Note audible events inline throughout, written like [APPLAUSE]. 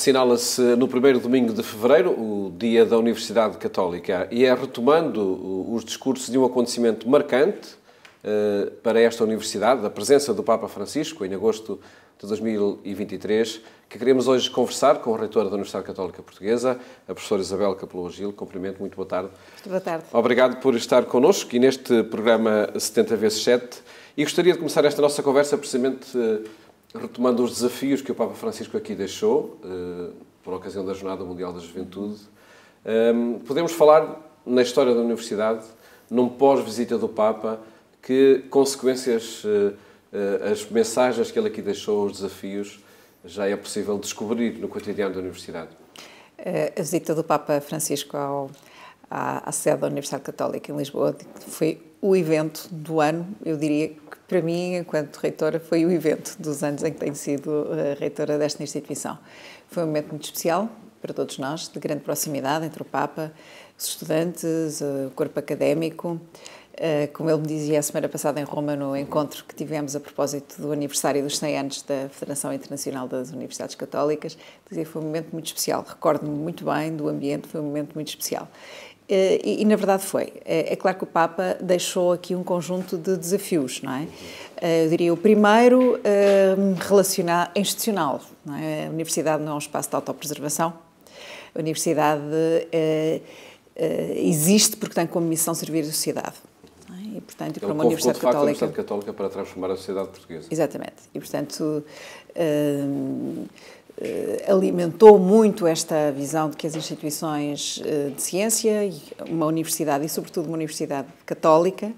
Assinala-se no primeiro domingo de fevereiro o Dia da Universidade Católica e é retomando uh, os discursos de um acontecimento marcante eh, para esta universidade, a presença do Papa Francisco em agosto de 2023, que queremos hoje conversar com o reitor da Universidade Católica Portuguesa, a professora Isabel Capelo Gil. Cumprimento, muito boa tarde. Muito boa tarde. Obrigado por estar connosco e neste programa 70 vezes 7 e gostaria de começar esta nossa conversa precisamente uh, retomando os desafios que o Papa Francisco aqui deixou, eh, por ocasião da Jornada Mundial da Juventude, ehm, podemos falar na história da Universidade, num pós-visita do Papa, que consequências, eh, eh, as mensagens que ele aqui deixou, os desafios, já é possível descobrir no cotidiano da Universidade? A visita do Papa Francisco ao, à, à sede da Universidade Católica em Lisboa foi o evento do ano, eu diria que para mim, enquanto reitora, foi o evento dos anos em que tenho sido eh, reitora desta instituição. Foi um momento muito especial para todos nós, de grande proximidade entre o Papa, os estudantes, eh, o corpo académico. Eh, como ele me dizia a semana passada em Roma, no encontro que tivemos a propósito do aniversário dos 100 anos da Federação Internacional das Universidades Católicas, dizia foi um momento muito especial. Recordo-me muito bem do ambiente, foi um momento muito especial. Eh, e, e, na verdade foi. É, é, claro que o Papa deixou aqui um conjunto de desafios, não é? Eh, eu diria o primeiro, ehm, relacionar institucional. Não é? A universidade não é um espaço de autopreservação. A universidade existe porque tem como missão servir a sociedade. É? E, portanto, Ele para uma Universidade de facto, Católica. A Universidade Católica para transformar a sociedade portuguesa. Exatamente. E, portanto, ehm, eh, alimentou muito esta visão de que as instituições eh, de ciência, uma universidade e, sobretudo, uma universidade católica,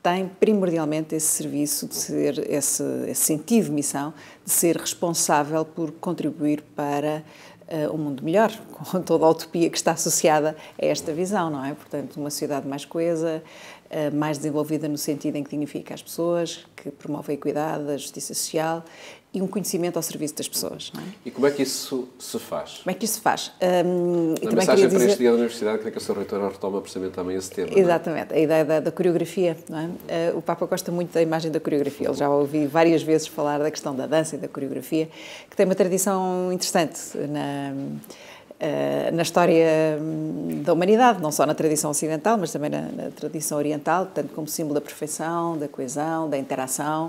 tem primordialmente esse serviço de ser, esse, esse sentido de missão, de ser responsável por contribuir para uh, um mundo melhor, com toda a utopia que está associada a esta visão, não é? Portanto, uma sociedade mais coesa, eh, mais desenvolvida no sentido em que dignifica as pessoas, que promove a equidade, a justiça social e um conhecimento ao serviço das pessoas. É? E como é que isso se faz? Como é que isso se faz? Um, Na mensagem para dizer... este dia da universidade, creio que a sua reitora retoma precisamente também esse tema. É? Exatamente, é? a ideia da, da coreografia. É? Uh, o Papa gosta muito da imagem da coreografia. Ele já ouvi várias vezes falar da questão da dança e da coreografia, que tem uma tradição interessante na eh, na história hum, da humanidade, não só na tradição ocidental, mas também na, na tradição oriental, tanto como símbolo da perfeição, da coesão, da interação,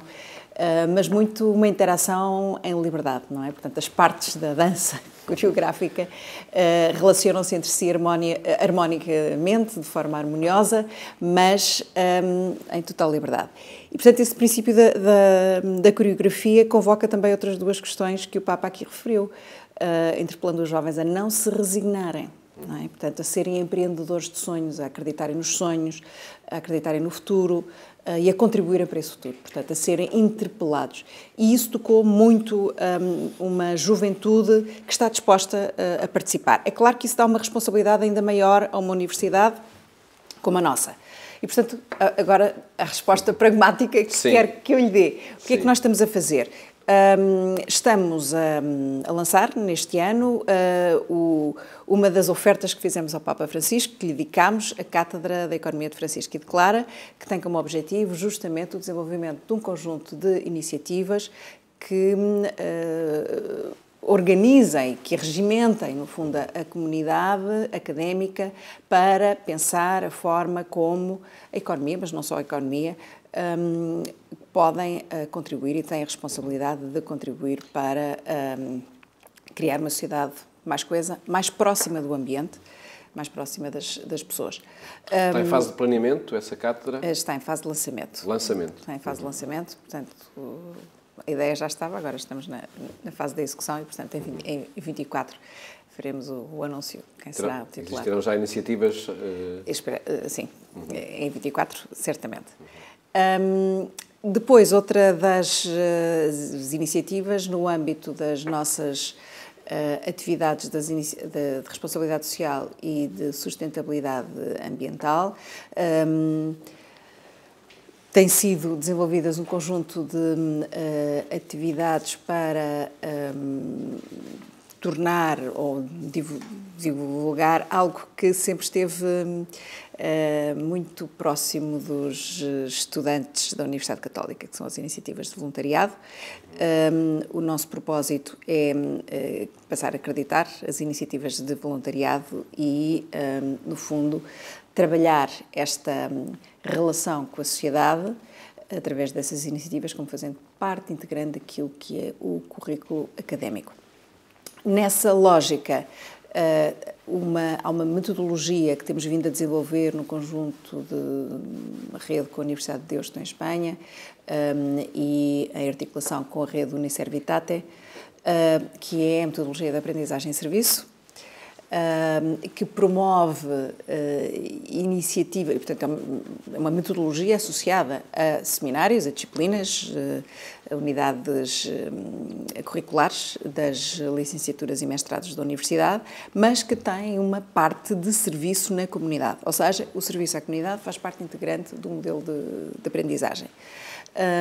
eh, mas muito uma interação em liberdade, não é? Portanto, as partes da dança [LAUGHS] coreográfica uh, relacionam-se entre si harmonia, harmonicamente, de forma harmoniosa, mas um, em total liberdade. E, portanto, esse princípio da, da, da, coreografia convoca também outras duas questões que o Papa aqui referiu, uh, interpelando os jovens a não se resignarem. Não é? Portanto, a serem empreendedores de sonhos, a acreditarem nos sonhos, a acreditarem no futuro uh, e a contribuírem para esse futuro. Portanto, a serem interpelados. E isso tocou muito um, ehm, uma juventude que está disposta uh, a participar. É claro que isso dá uma responsabilidade ainda maior a uma universidade como a nossa. E, portanto, agora a resposta pragmática que Sim. quer que eu lhe dê. O que Sim. é que nós estamos a fazer? Um, estamos a, a, lançar neste ano uh, o, uma das ofertas que fizemos ao Papa Francisco, que lhe dedicámos a Cátedra da Economia de Francisco e de Clara, que tem como objetivo justamente o desenvolvimento de um conjunto de iniciativas que uh, organizem, que regimentem, no fundo, a comunidade académica para pensar a forma como a economia, mas não só a economia, um, podem uh, contribuir e têm a responsabilidade de contribuir para um, ehm, criar uma sociedade mais coesa, mais próxima do ambiente, mais próxima das, das pessoas. Está em ehm, fase de planeamento essa cátedra? Eh, está em fase de lançamento. Lançamento. Está em fase uhum. de lançamento, portanto, a ideia já estava, agora estamos na, na fase da execução e, portanto, em, em 24 faremos o, o, anúncio. Quem Terão, será o titular? Existirão já iniciativas? Uh... Espera, uh, sim, uhum. em 24, certamente. Uhum. Um, ehm, depois, outra das uh, iniciativas no âmbito das nossas uh, atividades das de, responsabilidade social e de sustentabilidade ambiental. Um, ehm, tem sido desenvolvidas um conjunto de uh, atividades para um, ehm, tornar ou divulgar algo que sempre esteve uh, muito próximo dos eh, estudantes da Universidade Católica, que são as iniciativas de voluntariado. Um, eh, o nosso propósito é uh, passar a acreditar as iniciativas de voluntariado e, um, no fundo, trabalhar esta hum, relação com a sociedade através dessas iniciativas como fazendo parte integrante daquilo que é o currículo académico. Nessa lógica, eh, uma, há uma metodologia que temos vindo a desenvolver no conjunto de rede com a Universidade de Deus em Espanha ehm, e em articulação com a rede Unicervitate, eh, que é a metodologia da aprendizagem em serviço, que promove uh, e portanto, é, é uma metodologia associada a seminários, a disciplinas, eh, a unidades eh, curriculares das licenciaturas e mestrados da universidade, mas que tem uma parte de serviço na comunidade. Ou seja, o serviço à comunidade faz parte integrante do modelo de, de aprendizagem.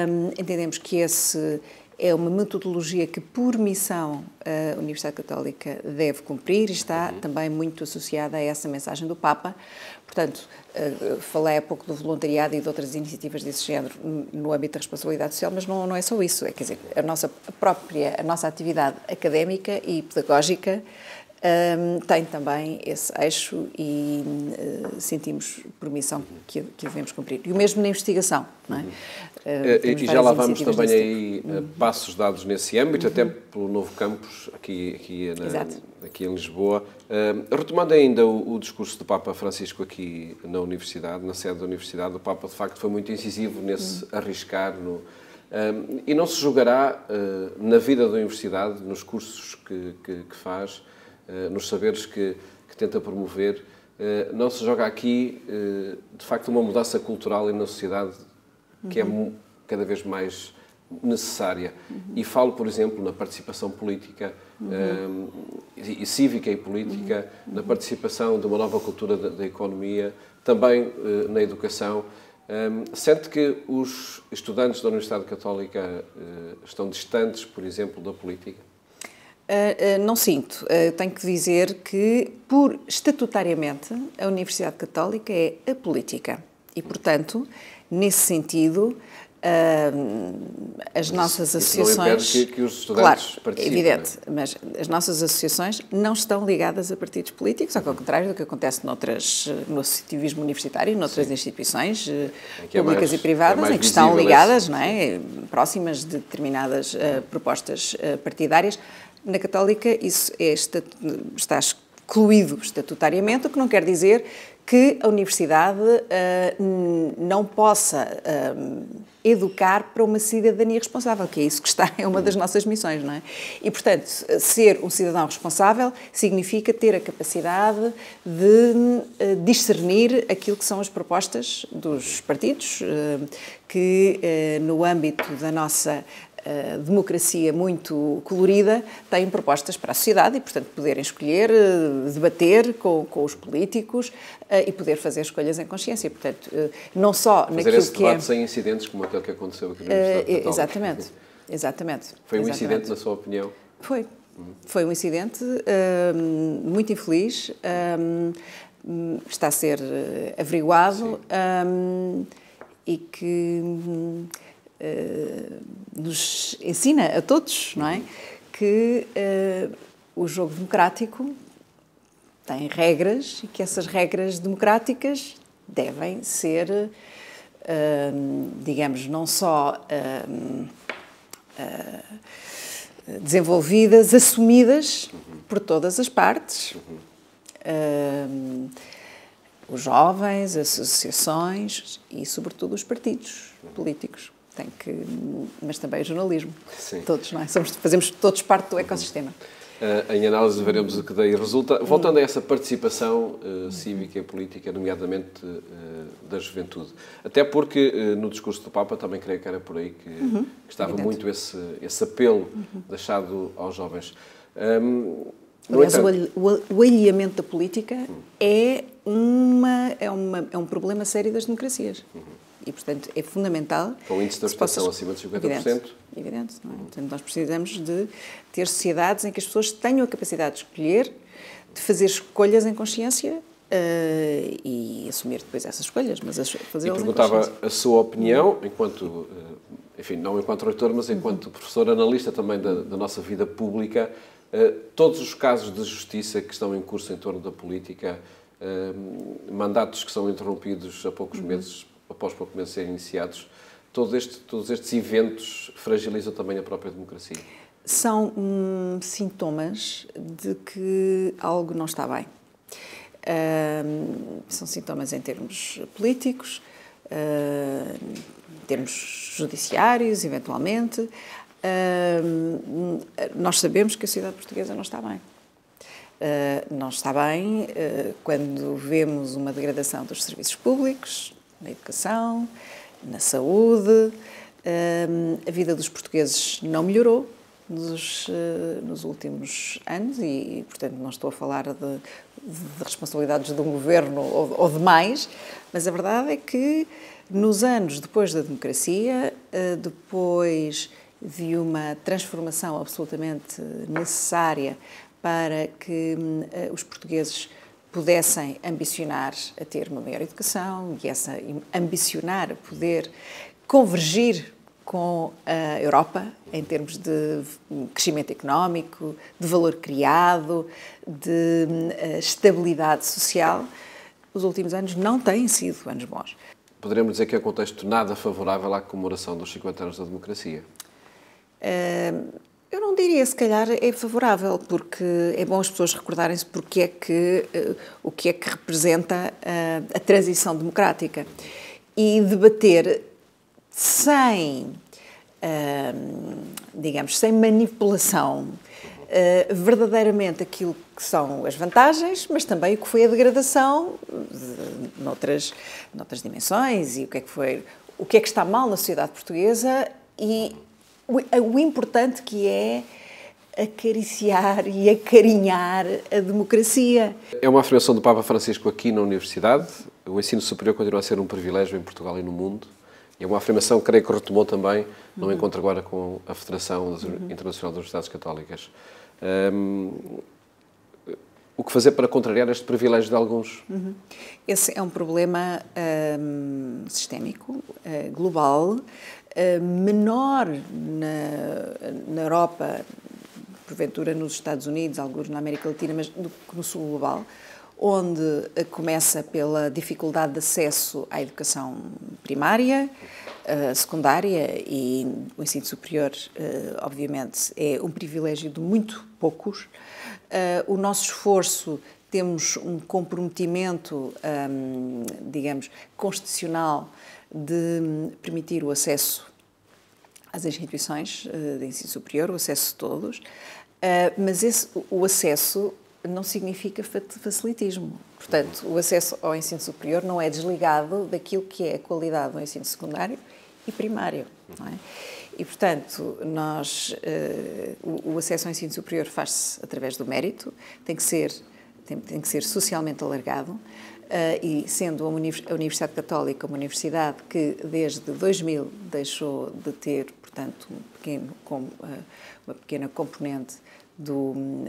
Um, entendemos que esse é uma metodologia que, por missão, a Universidade Católica deve cumprir e está uhum. também muito associada a essa mensagem do Papa. Portanto, eh, eh, falei há pouco do voluntariado e de outras iniciativas desse género no âmbito da responsabilidade social, mas não, não é só isso. É, quer dizer, a nossa própria, a nossa atividade académica e pedagógica um, tem também esse eixo e uh, sentimos por missão que, que devemos cumprir. E o mesmo na investigação, não é? Uh, e já lá vamos também aí uhum. passos dados nesse âmbito, uhum. até pelo novo campus aqui, aqui, na, aqui em Lisboa. Uh, retomando ainda o, o, discurso do Papa Francisco aqui na Universidade, na sede da Universidade, o Papa de facto foi muito incisivo nesse uhum. arriscar no, e não se julgará uh, na vida da universidade, nos cursos que, que, que faz, eh, nos saberes que, que tenta promover, eh, não se joga aqui, eh, de facto, uma mudança cultural e na sociedade que é uhum. é cada vez mais necessária. Uhum. E falo, por exemplo, na participação política, uhum. e, cívica e política, uhum. na participação de uma nova cultura da, da economia, também na educação. Um, ehm, sente que os estudantes da Universidade Católica estão distantes, por exemplo, da política? Uh, uh, não sinto. Uh, tenho que dizer que, por estatutariamente, a Universidade Católica é a política. E, portanto, nesse sentido, as nossas associações. não que, que os estudantes claro, participem. evidente, é? mas as nossas associações não estão ligadas a partidos políticos, ao contrário do que acontece noutras, no associativismo universitário, noutras Sim. instituições eh, é públicas mais, e privadas, é em que estão ligadas, esse... não é? próximas de determinadas uh, propostas uh, partidárias na Católica isso é estatu... está excluído estatutariamente, o que não quer dizer que a universidade uh, não possa uh, educar para uma cidadania responsável, que é isso que está, é uma das nossas missões, não é? E, portanto, ser um cidadão responsável significa ter a capacidade de uh, discernir aquilo que são as propostas dos partidos, que no âmbito da nossa democracia muito colorida, têm propostas para a sociedade e, portanto, poderem escolher, eh, debater com, com, os políticos eh, e poder fazer escolhas em consciência. Portanto, eh, não só fazer naquilo esse que é- debate é... sem incidentes como aquele que aconteceu aqui no Estado Exatamente, exatamente. Foi um exatamente. incidente, na sua opinião? Foi. Hum. Foi um incidente hum, muito infeliz, hum, está a ser averiguado e que eh, nos ensina a todos, não é? Que eh, o jogo democrático tem regras e que essas regras democráticas devem ser, eh, digamos, não só desenvolvidas, assumidas por todas as partes. os jovens, as associações e, sobretudo, os partidos políticos tem que. Mas também o jornalismo. Sim. Todos, não é? Somos, fazemos todos parte do uhum. ecossistema. Uh, em análise veremos o que daí resulta. Voltando a essa participação uh, cívica e política, nomeadamente uh, da juventude. Até porque no discurso do Papa também creio que era por aí que, uhum, que estava evidente. muito esse, esse apelo uhum. deixado aos jovens. Um, Aliás, entanto... o alheamento da política uhum. é, uma, é, uma, é um problema sério das democracias. Uhum e, portanto, é fundamental... Com índice de habitação acima de 50%? Evidente, evidente não é? Portanto, nós precisamos de ter sociedades em que as pessoas tenham a capacidade de escolher, de fazer escolhas em consciência Uh, e assumir depois essas escolhas, mas fazer Eu perguntava a sua opinião, enquanto, eh, enfim, não enquanto reitor, mas enquanto uhum. professor analista também da, da nossa vida pública, uh, todos os casos de justiça que estão em curso em torno da política, uh, mandatos que são interrompidos a poucos uhum. meses após pouco menos serem iniciados, todos, este, todos estes eventos fragilizam também a própria democracia? São hum, sintomas de que algo não está bem. Hum, são sintomas em termos políticos, hum, em termos judiciários, eventualmente. Hum, nós sabemos que a sociedade portuguesa não está bem. não está bem quando vemos uma degradação dos serviços públicos, na educação, na saúde. Hum, a vida dos portugueses não melhorou nos, eh, nos últimos anos e, portanto, não estou a falar de, de responsabilidades de um governo ou, ou de mais, mas a verdade é que nos anos depois da democracia, eh, depois de uma transformação absolutamente necessária para que hum, eh, os portugueses pudessem ambicionar a ter uma maior educação e essa ambicionar a poder convergir com a Europa em termos de crescimento económico, de valor criado, de eh, estabilidade social, os últimos anos não têm sido anos bons. Poderíamos dizer que é um contexto nada favorável à comemoração dos 50 anos da democracia. Uh, eu não diria, se calhar é favorável, porque é bom as pessoas recordarem-se porque é que, eh, o que é que representa a, eh, a transição democrática. E debater sem, eh, digamos, sem manipulação, Uh, verdadeiramente aquilo que são as vantagens, mas também o que foi a degradação de, noutras, noutras dimensões e o que é que foi, o que é que está mal na sociedade portuguesa e o, importante que é acariciar e acarinhar a democracia. É uma afirmação do Papa Francisco aqui na Universidade. O ensino superior continua a ser um privilégio em Portugal e no mundo. E é uma afirmação, creio que retomou também, no uhum. encontro agora com a Federação Internacional das Universidades Católicas. Um, o que fazer para contrariar este privilégio de alguns? Uhum. Esse é um problema um, sistémico, eh, global, eh, menor na, na Europa, porventura nos Estados Unidos, alguns na América Latina, mas do que no sul global, onde eh, começa pela dificuldade de acesso à educação primária, eh, secundária e o ensino superior, obviamente, é um privilégio de muito poucos. O nosso esforço temos um comprometimento, ehm, digamos, constitucional de hum, permitir o acesso às instituições eh, de ensino superior, o acesso de todos, eh, mas esse, o acesso não significa facilitismo. Portanto, o acesso ao ensino superior não é desligado daquilo que é a qualidade do ensino secundário e primário. É? E, portanto, nós, eh, o, o acesso ao ensino superior faz-se através do mérito, tem que ser, tem, tem que ser socialmente alargado, ah, e sendo a Universidade Católica uma universidade que desde 2000 deixou de ter, portanto, um pequeno, ah, uma pequena componente do uh,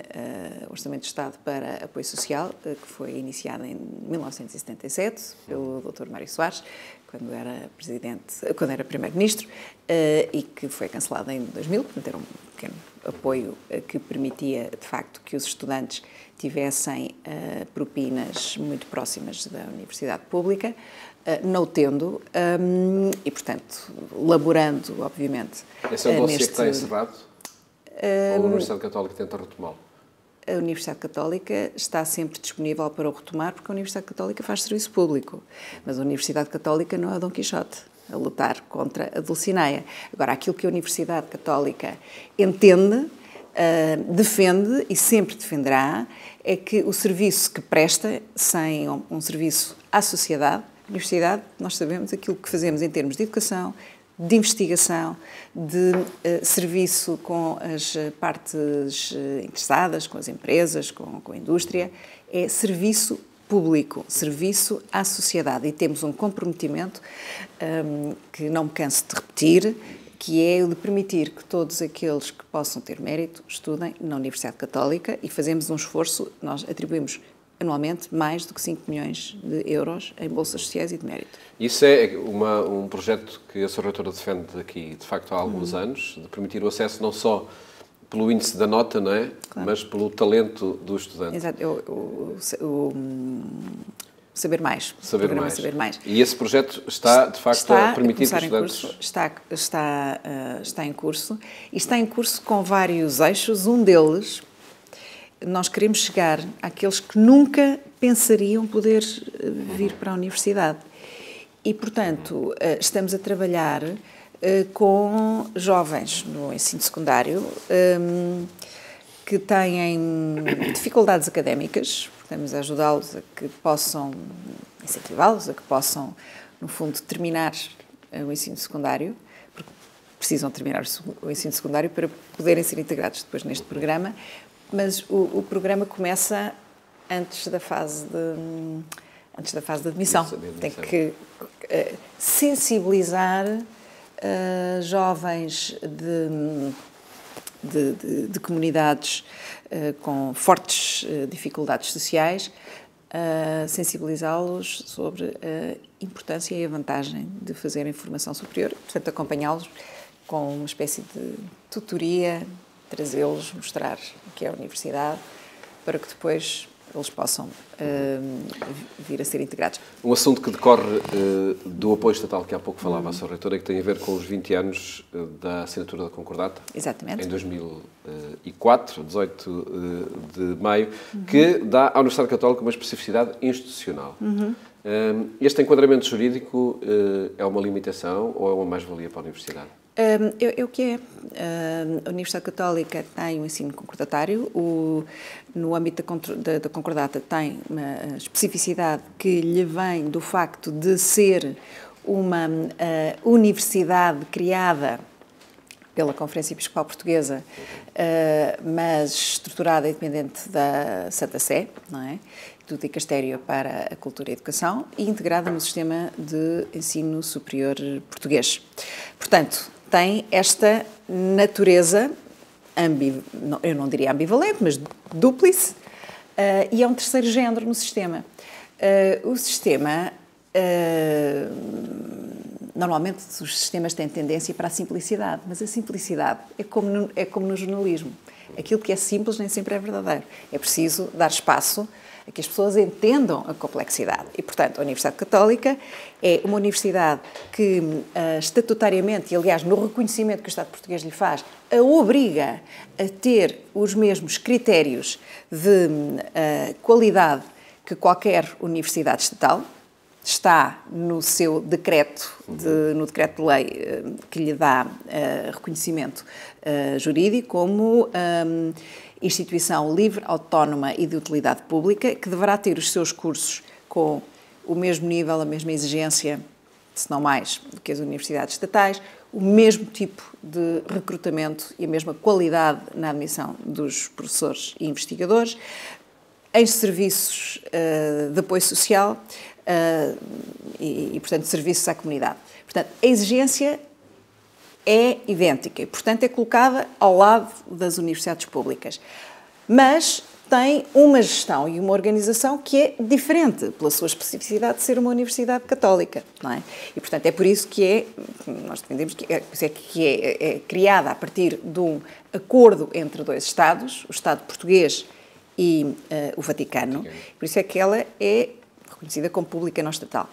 Orçamento de Estado para Apoio Social, uh, que foi iniciada em 1977 pelo Dr. Mário Soares, quando era presidente, quando era primeiro-ministro, uh, e que foi cancelada em 2000, portanto era um pequeno apoio eh, que permitia, de facto, que os estudantes tivessem uh, propinas muito próximas da universidade pública, uh, não tendo, um, e, portanto, laborando, obviamente. Esse é o dossiê neste... que está encerrado? ou a hum, Universidade Católica tenta retomá-lo? A Universidade Católica está sempre disponível para o retomar, porque a Universidade Católica faz serviço público. Mas a Universidade Católica não é a Dom Quixote a lutar contra a Dulcineia. Agora, aquilo que a Universidade Católica entende, uh, defende e sempre defenderá é que o serviço que presta, sem um, um serviço à sociedade, a Universidade, nós sabemos aquilo que fazemos em termos de educação, de investigação, de uh, serviço com as partes ah, interessadas, com as empresas, com, com a indústria, é serviço público serviço à sociedade. E temos um comprometimento um, que não me canso de repetir, que é o de permitir que todos aqueles que possam ter mérito estudem na Universidade Católica e fazemos um esforço, nós atribuímos anualmente mais do que 5 milhões de euros em bolsas sociais e de mérito. Isso é uma, um projeto que a Sra. Reitora defende aqui, de facto, há alguns uhum. anos, de permitir o acesso não só pelo índice da nota, não é? Claro. Mas pelo talento do estudante. Exato. O, hum, saber mais. Saber mais. saber mais. E esse projeto está, de facto, está a permitir os estudantes... Curso, está, está, eh, está em curso. E está em curso com vários eixos. Um deles, nós queremos chegar àqueles que nunca pensariam poder eh, vir uhum. para a universidade. E, portanto, eh, estamos a trabalhar eh, com jovens no ensino secundário ehm, que têm dificuldades académicas, podemos ajudá-los a que possam, incentivá-los a que possam, no fundo, terminar eh, o ensino secundário, porque precisam terminar o ensino secundário para poderem ser integrados depois neste programa, mas o, o programa começa antes da fase de antes da fase de admissão. Tem que eh, sensibilizar uh, jovens de. De, de, de, comunidades uh, com fortes uh, dificuldades sociais, uh, sensibilizá-los sobre a importância e a vantagem de fazerem formação superior, portanto, acompanhá-los com uma espécie de tutoria, trazê-los, mostrar o que é a universidade, para que depois eles possam uh, vir a ser integrados. Um assunto que decorre uh, do apoio estatal que há pouco falava uhum. a Sra. Reitora, que tem a ver com os 20 anos uh, da assinatura da Concordata. Exatamente. Em 2004, 18 eh, de maio, uhum. que dá à Universidade Católica uma especificidade institucional. Uhum. Ehm, este enquadramento jurídico é uma limitação ou é uma mais-valia para a Universidade? Um, eu, eu que é. Uh, a Universidade Católica tem um ensino concordatário, o, no âmbito da, da, da, concordata tem uma especificidade que lhe vem do facto de ser uma uh, universidade criada pela Conferência Episcopal Portuguesa, uh, mas estruturada e dependente da Santa Sé, não é? do Dicastério para a Cultura e a Educação e integrada no sistema de ensino superior português. Portanto, tem esta natureza, ambi, eu não diria ambivalente, mas dúplice, uh, e é um terceiro género no sistema. Uh, o sistema. Uh, normalmente os sistemas têm tendência para a simplicidade, mas a simplicidade é como no, é como no jornalismo. Aquilo que é simples nem sempre é verdadeiro. É preciso dar espaço a é que as pessoas entendam a complexidade. E, portanto, a Universidade Católica é uma universidade que uh, estatutariamente, e aliás no reconhecimento que o Estado português lhe faz, a obriga a ter os mesmos critérios de uh, qualidade que qualquer universidade estatal, está no seu decreto, de, uhum. no decreto de lei ah, que lhe dá uh, reconhecimento uh, jurídico, como um, instituição livre, autónoma e de utilidade pública, que deverá ter os seus cursos com o mesmo nível, a mesma exigência, se não mais, do que as universidades estatais, o mesmo tipo de recrutamento e a mesma qualidade na admissão dos professores e investigadores, em serviços uh, de apoio social uh, e, e, portanto, serviços à comunidade. Portanto, a exigência é idêntica e, portanto, é colocada ao lado das universidades públicas. Mas tem uma gestão e uma organização que é diferente pela sua especificidade de ser uma universidade católica, não é? E portanto é por isso que é, nós defendemos que, é, é, que é, é, criada a partir de um acordo entre dois Estados, o Estado português e uh, o Vaticano, por isso é que ela é reconhecida como pública não estatal.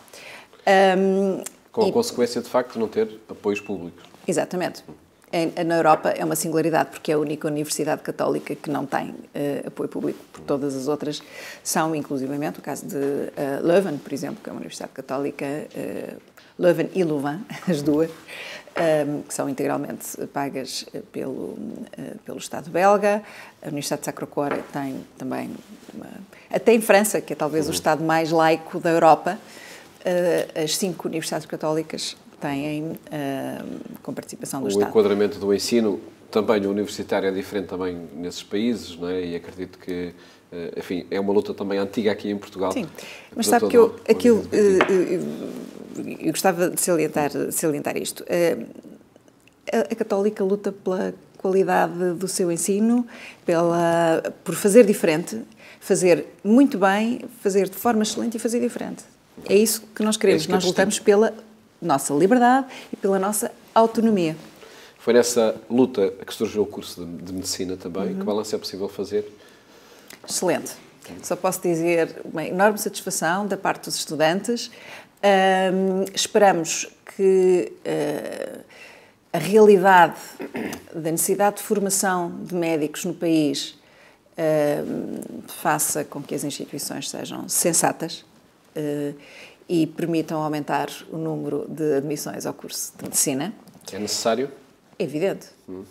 Um, Com a e, consequência de facto de não ter apoios públicos. Exatamente. É, é, na Europa é uma singularidade, porque é a única universidade católica que não tem uh, apoio público, porque todas as outras são, inclusivamente, o caso de uh, Leuven, por exemplo, que é uma universidade católica, uh, Leuven e Louvain, [LAUGHS] as duas, um, ehm, que são integralmente pagas pelo, pelo Estado belga. A Universidade de Sacro Cor tem também, uma, até em França, que é talvez o uhum. Estado mais laico da Europa, as cinco universidades católicas têm uh, com participação do o Estado. O enquadramento do ensino também o universitário é diferente também nesses países, não é? E acredito que eh, enfim, é uma luta também antiga aqui em Portugal. Sim, mas sabe que eu, aquilo, eh, eu gostava de salientar, salientar isto. A, a Católica luta pela qualidade do seu ensino, pela, por fazer diferente, fazer muito bem, fazer de forma excelente e fazer diferente. É isso que nós queremos. É que nós lutamos pela nossa liberdade e pela nossa autonomia. Foi nessa luta que surgiu o curso de, Medicina também. Uhum. Que balanço é possível fazer? Excelente. Só posso dizer uma enorme satisfação da parte dos estudantes. Um, esperamos que uh, a realidade da necessidade de formação de médicos no país uh, faça com que as instituições sejam sensatas uh, e permitam aumentar o número de admissões ao curso de medicina. É necessário? É evidente. Hum.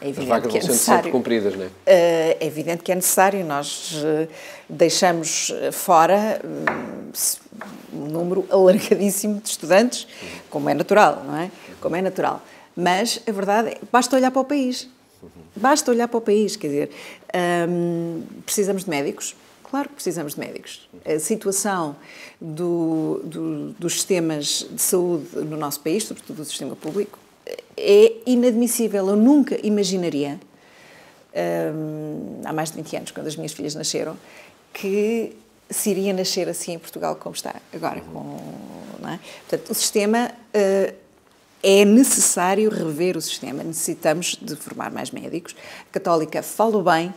É evidente As vagas que é vão sendo sempre cumpridas, não é? Eh, é evidente que é necessário. Nós eh, deixamos eh, fora hum, um número [LAUGHS] alargadíssimo de estudantes, como é natural, não é? Como é natural. Mas a verdade é, basta olhar para o país. Uhum. Basta olhar para o país, quer dizer, hum, precisamos de médicos, Claro que precisamos de médicos. A situação do, do, dos sistemas de saúde no nosso país, sobretudo do sistema público, é inadmissível. Eu nunca imaginaria, hum, há mais de 20 anos, quando as minhas filhas nasceram, que se iria nascer assim em Portugal como está agora. Uhum. Com, é? Portanto, o sistema uh, é necessário rever o sistema. Necessitamos de formar mais médicos. A Católica falou bem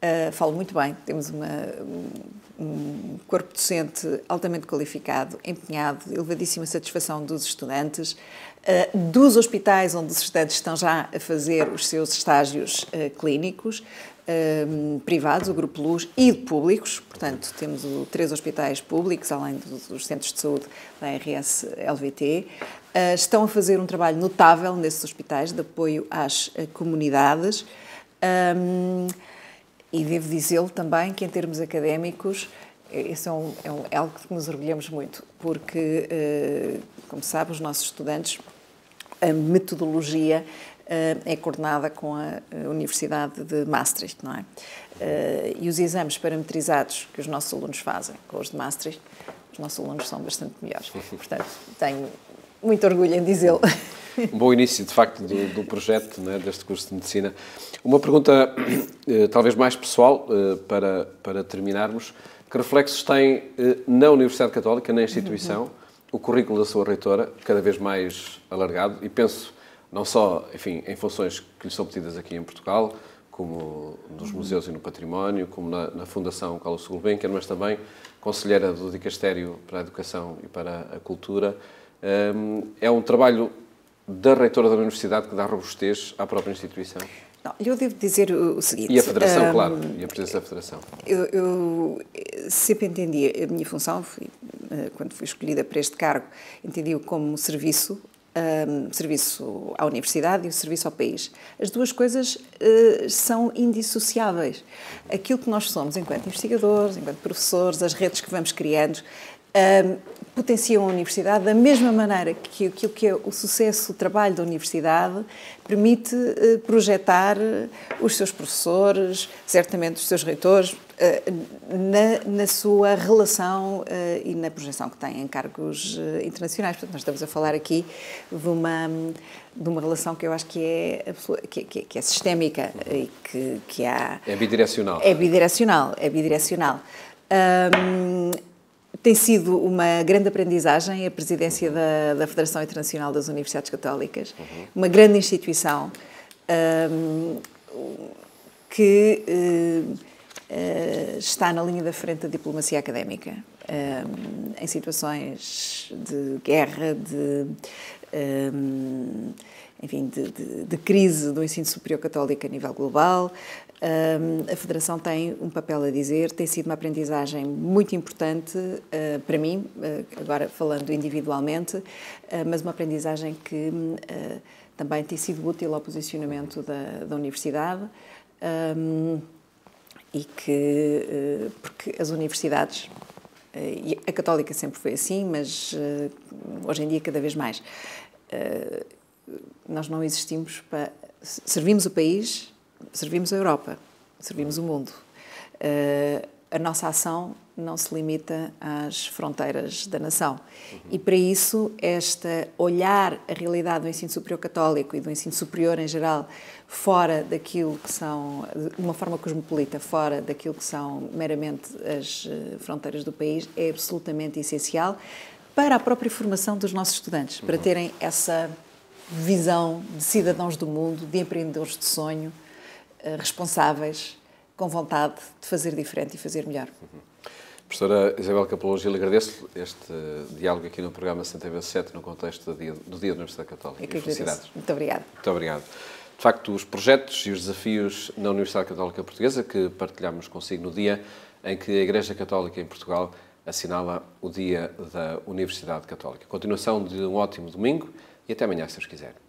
Uh, falo muito bem, temos uma, um corpo docente altamente qualificado, empenhado, elevadíssima satisfação dos estudantes, uh, dos hospitais onde os estudantes estão já a fazer os seus estágios uh, clínicos, privados, o Grupo Luz, e públicos, portanto, temos o, três hospitais públicos, além dos, dos centros de saúde da RS LVT. Estão a fazer um trabalho notável nesses hospitais de apoio às comunidades. Um, e devo dizê-lo também que, em termos académicos, isso eh, é, um, é, um, é algo que nos orgulhamos muito, porque, eh, como sabe, os nossos estudantes, a metodologia eh, é coordenada com a Universidade de Maastricht, não é? E os exames parametrizados que os nossos alunos fazem com os de Maastricht, os nossos alunos são bastante melhores. Portanto, tenho muito orgulho em dizê-lo. [LAUGHS] [LAUGHS] um bom início, de facto, do, do projeto, né, deste curso de Medicina. Uma pergunta eh, talvez mais pessoal, eh, para, para terminarmos. Que reflexos tem eh, na Universidade Católica, na instituição, uhum. o currículo da sua reitora, cada vez mais alargado? E penso não só, enfim, em funções que lhe são pedidas aqui em Portugal, como nos museus e no património, como na, na Fundação Carlos Gulbenkian, mas também conselheira do Dicastério para a Educação e para a Cultura. Ehm, é um trabalho da reitora da universidade que dá robustez à própria instituição? Não, eu devo dizer o seguinte. E a Federação, um, claro, e a presença da Federação. Eu, eu, sempre entendi a minha função, fui, eh, quando fui escolhida para este cargo, entendi-o como um serviço, um, serviço à universidade e um serviço ao país. As duas coisas uh, são indissociáveis. Aquilo que nós somos enquanto investigadores, enquanto professores, as redes que vamos criando, um, potenciam a universidade da mesma maneira que aquilo que é o sucesso, o trabalho da universidade permite uh, projetar eh, os seus professores, certamente os seus reitores, uh, na, na, sua relação uh, e na projeção que têm em cargos internacionais. Portanto, nós estamos a falar aqui de uma, de uma relação que eu acho que é, que, que, que é sistémica e que, que há... É bidirecional. É bidirecional, é bidirecional. Um, tem sido uma grande aprendizagem a presidência da, da Federação Internacional das Universidades Católicas, uhum. uma grande instituição um, que uh, uh, está na linha da frente da diplomacia académica, um, em situações de guerra, de. Um, enfim, de, de, de, crise do ensino superior católico a nível global, a Federação tem um papel a dizer, tem sido uma aprendizagem muito importante ah, para mim, ah, agora falando individualmente, ah, mas uma aprendizagem que também tem sido útil ao posicionamento da, da Universidade e que, porque as universidades, a Católica sempre foi assim, mas hoje em dia cada vez mais, nós não existimos para. Servimos o país servimos a Europa, servimos o mundo. Uh, a nossa ação não se limita às fronteiras da nação. Uhum. E para isso, esta olhar a realidade do ensino superior católico e do ensino superior em geral fora daquilo que são, de uma forma cosmopolita, fora daquilo que são meramente as eh, fronteiras do país, é absolutamente essencial para a própria formação dos nossos estudantes, uhum. para terem essa visão de cidadãos do mundo, de empreendedores de sonho, eh, responsáveis, com vontade de fazer diferente e fazer melhor. Uhum. Professora Isabel Capelou lhe agradeço este diálogo aqui no programa Santa 7 no contexto do Dia, do dia da Universidade Católica. Eu que agradeço. Muito obrigada. Muito obrigado. De facto, os projetos e os desafios na Universidade Católica Portuguesa que partilhamos consigo no dia em que a Igreja Católica em Portugal assinala o Dia da Universidade Católica. Continuação de um ótimo domingo e até amanhã, se os quiserem.